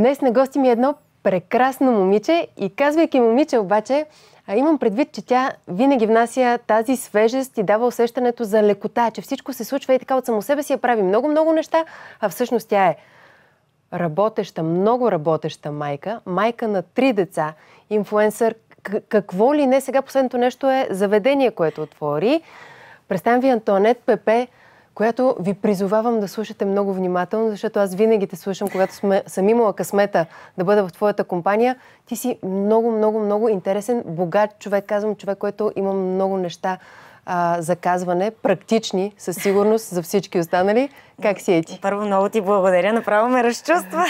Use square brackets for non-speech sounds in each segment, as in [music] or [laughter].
Днес на гости ми е едно прекрасно момиче и казвайки момиче обаче, а имам предвид, че тя винаги внася тази свежест и дава усещането за лекота, че всичко се случва и така от само себе си я прави много-много неща, а всъщност тя е работеща, много работеща майка, майка на три деца, инфуенсър, какво ли не. Сега последното нещо е заведение, което отвори. Представям ви Антонет Пепе, която ви призовавам да слушате много внимателно, защото аз винаги те слушам, когато сме, съм имала късмета да бъда в твоята компания. Ти си много, много, много интересен, богат човек, казвам човек, който има много неща а, за казване, практични със сигурност за всички останали. Как си е ти? Първо много ти благодаря, направо ме разчувства.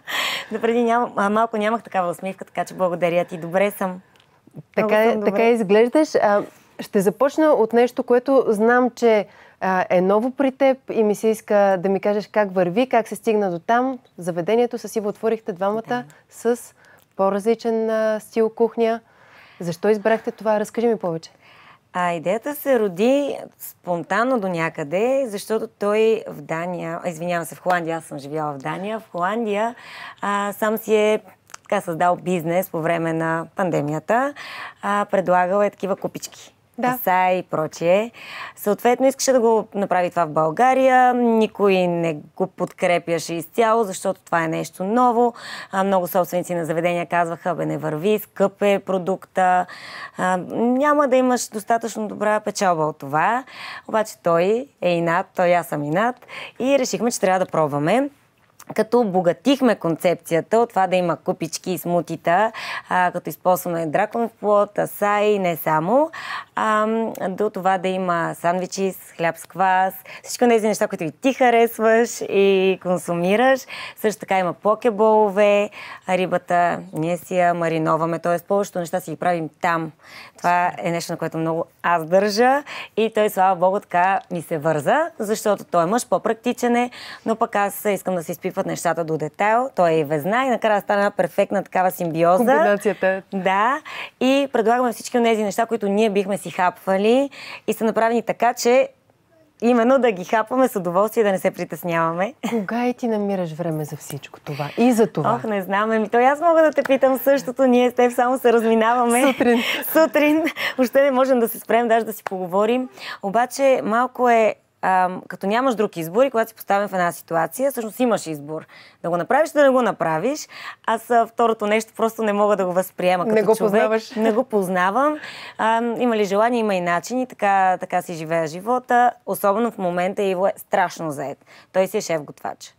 [laughs] Допреди ням, а, малко нямах такава усмивка, така че благодаря ти. Добре съм. Така, е, съм така изглеждаш. А, ще започна от нещо, което знам, че е ново при теб и ми се иска да ми кажеш как върви, как се стигна до там. Заведението с Иво отворихте двамата да. с по-различен стил кухня. Защо избрахте това? Разкажи ми повече. А идеята се роди спонтанно до някъде, защото той в Дания, извинявам се, в Холандия, аз съм живяла в Дания, в Холандия а, сам си е така създал бизнес по време на пандемията. А, предлагал е такива купички да. паса и прочие. Съответно, искаше да го направи това в България. Никой не го подкрепяше изцяло, защото това е нещо ново. А, много собственици на заведения казваха, бе, не върви, скъп е продукта. А, няма да имаш достатъчно добра печалба от това. Обаче той е инат, той аз съм инат и решихме, че трябва да пробваме като обогатихме концепцията от това да има купички и смутита, а, като използваме в плод, аса и не само, а, до това да има сандвичи с хляб с квас, всичко тези неща, които и ти харесваш и консумираш. Също така има покеболове, рибата ние си я мариноваме, т.е. повечето неща си ги правим там. Това е нещо, на което много аз държа и той, слава богу, така ми се върза, защото той е мъж, по-практичен е, но пък аз искам да се изпивам изчерпват нещата до детайл. Той е и везна и накрая стана перфектна такава симбиоза. Комбинацията. Да. И предлагаме всички от тези неща, които ние бихме си хапвали и са направени така, че именно да ги хапваме с удоволствие, да не се притесняваме. Кога и ти намираш време за всичко това? И за това? Ох, не знам. Еми, то аз мога да те питам същото. Ние с теб само се разминаваме. Сутрин. Сутрин. Още не можем да се спрем, даже да си поговорим. Обаче малко е като нямаш друг избор и когато си поставен в една ситуация, всъщност имаш избор. Да го направиш, да не го направиш. Аз второто нещо просто не мога да го възприема като не го човек. Познаваш. Не го познавам. А, има ли желание, има и начини. така, така си живея живота. Особено в момента Иво е страшно заед. Той си е шеф-готвач.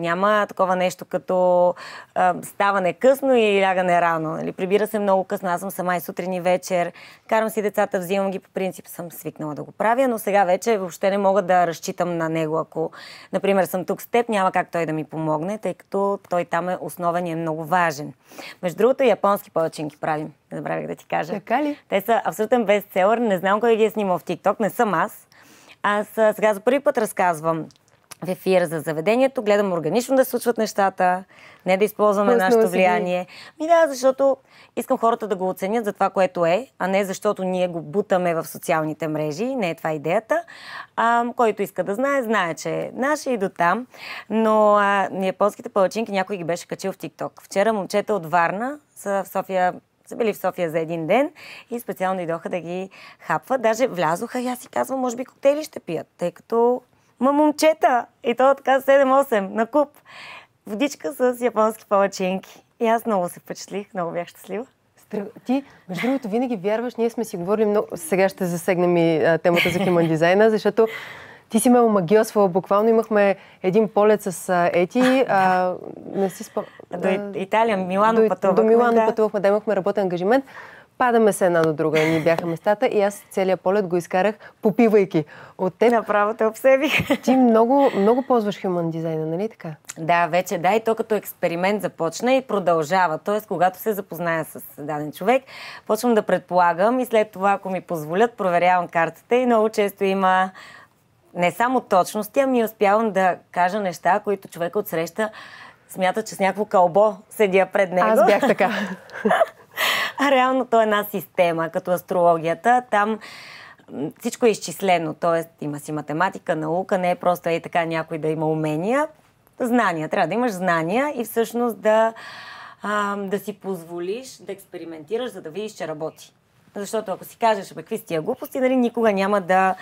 Няма такова нещо като а, ставане късно и лягане рано. Нали? Прибира се много късно, аз съм сама и сутрин и вечер. Карам си децата, взимам ги, по принцип съм свикнала да го правя, но сега вече въобще не мога да разчитам на него. Ако, например, съм тук с теб, няма как той да ми помогне, тъй като той там е основен и е много важен. Между другото, японски палачинки правим. Забравих да ти кажа. Така ли? Те са абсолютен бестселър. Не знам кой ги е снимал в TikTok, не съм аз. Аз сега за първи път разказвам в ефира за заведението, гледам органично да случват нещата, не да използваме Пуснала нашето влияние. Ми да, защото искам хората да го оценят за това, което е, а не защото ние го бутаме в социалните мрежи. Не е това идеята. А, който иска да знае, знае, че е наше и до там. Но а, японските палачинки някой ги беше качил в ТикТок. Вчера момчета от Варна са в София са били в София за един ден и специално идоха да ги хапват. Даже влязоха и аз си казвам, може би коктейли ще пият, тъй като ма момчета, и то така 7-8 на куп, водичка с японски палачинки. И аз много се впечатлих, много бях щастлива. Ти, между другото, винаги вярваш, ние сме си говорили много... Сега ще засегнем и а, темата за химан дизайна, защото ти си ме омагиосвала. Буквално имахме един полет с а, Ети. А, [laughs] не си До Италия, Милано пътувахме. До Милано да. пътувахме, да имахме работен ангажимент падаме се една до друга. Ние бяха местата и аз целият полет го изкарах, попивайки от теб. Направо те обсебих. Ти много, много ползваш хюман дизайна, нали така? Да, вече да. И то като експеримент започна и продължава. Тоест, когато се запозная с даден човек, почвам да предполагам и след това, ако ми позволят, проверявам картата и много често има не само точности, ами успявам да кажа неща, които човек отсреща смята, че с някакво кълбо седя пред него. Аз бях така. [laughs] А [laughs] реално то е една система, като астрологията. Там всичко е изчислено, т.е. има си математика, наука, не е просто и така някой да има умения. Знания, трябва да имаш знания и всъщност да, а, да си позволиш да експериментираш, за да видиш, че работи. Защото ако си кажеш, бе, какви с тия глупости, нали, никога няма да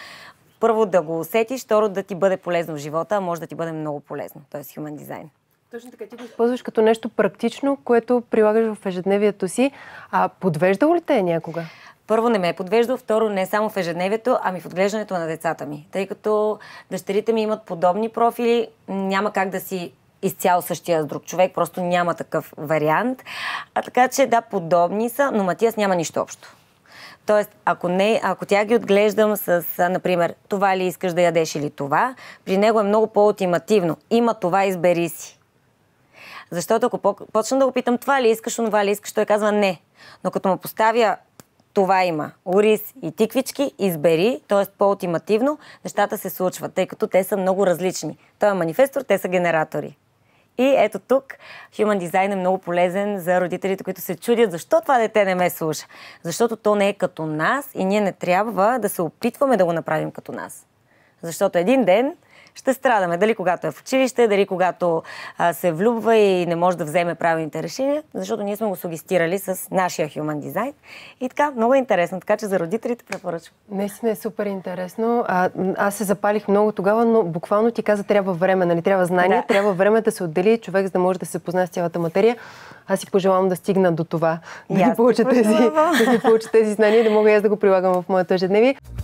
първо да го усетиш, второ да ти бъде полезно в живота, а може да ти бъде много полезно. Т.е. хюмен дизайн. Точно така ти го използваш като нещо практично, което прилагаш в ежедневието си. А подвеждало ли те е някога? първо не ме е подвеждал, второ не само в ежедневието, ами в отглеждането на децата ми. Тъй като дъщерите ми имат подобни профили, няма как да си изцяло същия с друг човек, просто няма такъв вариант. А така че да, подобни са, но Матиас няма нищо общо. Тоест, ако, не, ако тя ги отглеждам с, например, това ли искаш да ядеш или това, при него е много по утимативно Има това, избери си. Защото ако почна да го питам това ли искаш, онова ли искаш, той казва не. Но като му поставя това има. Ориз и тиквички, избери, т.е. по-ултимативно, нещата се случват, тъй като те са много различни. Той е манифестор, те са генератори. И ето тук Human Design е много полезен за родителите, които се чудят защо това дете не ме слуша. Защото то не е като нас и ние не трябва да се опитваме да го направим като нас. Защото един ден ще страдаме. Дали когато е в училище, дали когато а, се влюбва и не може да вземе правилните решения, защото ние сме го сугестирали с нашия Human Design. И така, много е интересно, така че за родителите препоръчвам. Наистина е супер интересно. А, аз се запалих много тогава, но буквално ти каза, трябва време, нали? Трябва знание, да. трябва време да се отдели човек, за да може да се познае с цялата материя. Аз си пожелавам да стигна до това, [laughs] да, ги получа, тези, [laughs] да получа тези знания и да мога и аз да го прилагам в моето ежедневие.